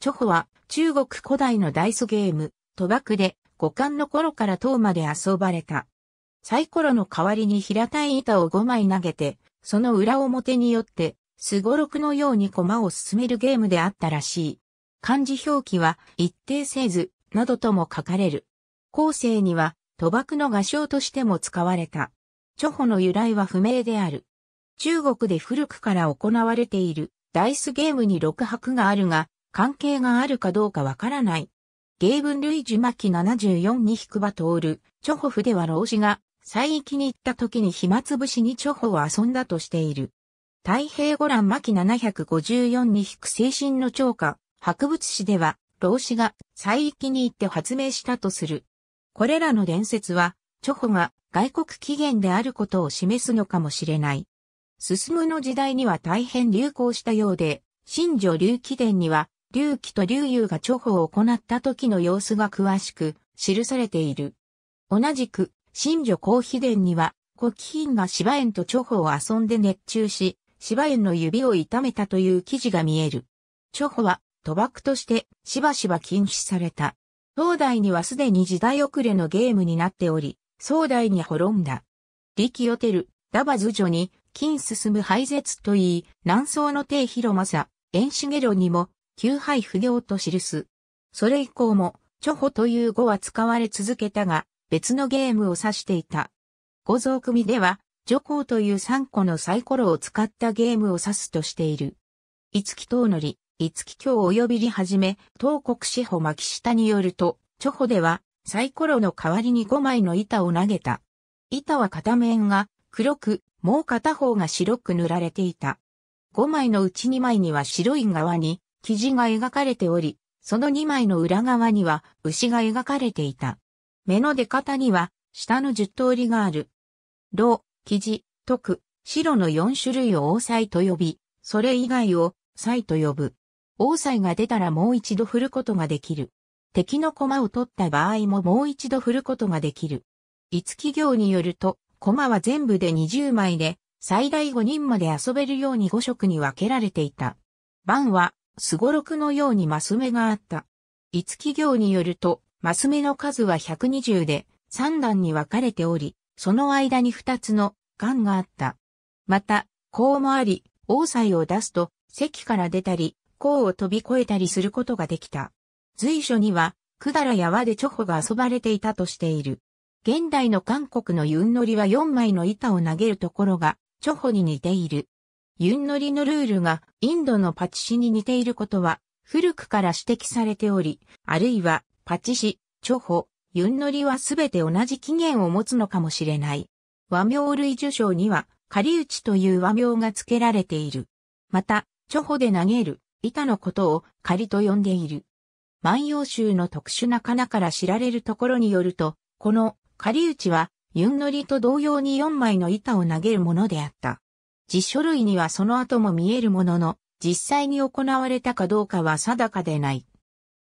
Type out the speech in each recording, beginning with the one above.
チョホは中国古代のダイスゲーム、賭博で五冠の頃から塔まで遊ばれた。サイコロの代わりに平たい板を5枚投げて、その裏表によって、すごろくのように駒を進めるゲームであったらしい。漢字表記は一定せず、などとも書かれる。後世には、賭博の画商としても使われた。チョホの由来は不明である。中国で古くから行われているダイスゲームに六白があるが、関係があるかどうかわからない。芸文類樹巻74に引くば通る、チョホフでは老子が、最域に行った時に暇つぶしにチョホを遊んだとしている。太平五覧巻754に引く精神の超過、博物誌では、老子が最域に行って発明したとする。これらの伝説は、チョホが外国起源であることを示すのかもしれない。進むの時代には大変流行したようで、新女流起伝には隆起と隆雄が著法を行った時の様子が詳しく記されている。同じく、新女公妃伝には、国貴賓が芝園と著法を遊んで熱中し、芝園の指を痛めたという記事が見える。著法は、賭博としてしばしば禁止された。東大にはすでに時代遅れのゲームになっており、壮大に滅んだ。力よてる、ダバズ女に、金進む廃絶といい、南宋の帝広政、遠重論にも、旧廃不行と記す。それ以降も、チョホという語は使われ続けたが、別のゲームを指していた。五蔵組では、ジョコという三個のサイコロを使ったゲームを指すとしている。五木東則、五木京及びりはじめ、東国志保巻下によると、チョホでは、サイコロの代わりに5枚の板を投げた。板は片面が黒く、もう片方が白く塗られていた。5枚のうち2枚には白い側に生地が描かれており、その2枚の裏側には牛が描かれていた。目の出方には下の10通りがある。銅、生地、徳、白の4種類を王祭と呼び、それ以外を祭と呼ぶ。王祭が出たらもう一度振ることができる。敵の駒を取った場合ももう一度振ることができる。五企業によると、駒は全部で20枚で、最大5人まで遊べるように5色に分けられていた。番はすごろくのようにマス目があった。五企業によると、マス目の数は120で、3段に分かれており、その間に2つの間があった。また、項もあり、王祭を出すと、席から出たり、項を飛び越えたりすることができた。随所には、百済や和でチョホが遊ばれていたとしている。現代の韓国のユンノリは4枚の板を投げるところが、チョホに似ている。ユンノリのルールがインドのパチシに似ていることは古くから指摘されており、あるいはパチシ、チョホ、ユンノリはすべて同じ起源を持つのかもしれない。和名類受賞には仮打ちという和名が付けられている。また、チョホで投げる板のことを仮と呼んでいる。万葉集の特殊な花から知られるところによると、この仮打ちはユンノリと同様に4枚の板を投げるものであった。実書類にはその後も見えるものの、実際に行われたかどうかは定かでない。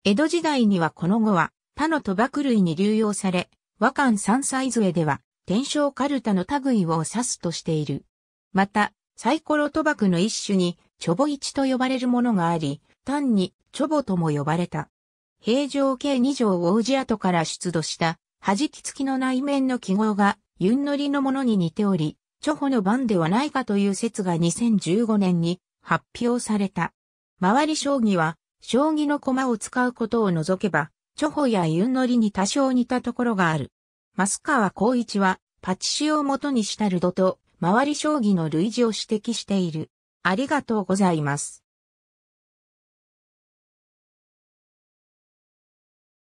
江戸時代にはこの後は、他の賭博類に流用され、和漢三歳杖では、天正カルタの類を指すとしている。また、サイコロ賭博の一種に、チョボ一と呼ばれるものがあり、単に、チョボとも呼ばれた。平城系二条王子跡から出土した、弾き付きの内面の記号が、ユンノリのものに似ており、チョホの番ではないかという説が2015年に発表された。周り将棋は、将棋の駒を使うことを除けば、チョホやユンノリに多少似たところがある。増川光一は、パチシを元にしたルドと、周り将棋の類似を指摘している。ありがとうございます。